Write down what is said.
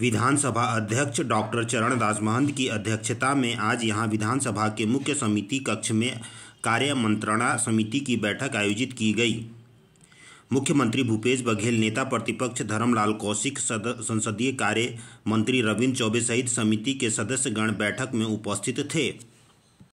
विधानसभा अध्यक्ष डॉक्टर चरणदास महंत की अध्यक्षता में आज यहां विधानसभा के मुख्य समिति कक्ष में कार्य मंत्रणा समिति की बैठक आयोजित की गई मुख्यमंत्री भूपेश बघेल नेता प्रतिपक्ष धरमलाल कौशिक संसदीय कार्य मंत्री रविंद्र चौबे सहित समिति के सदस्यगण बैठक में उपस्थित थे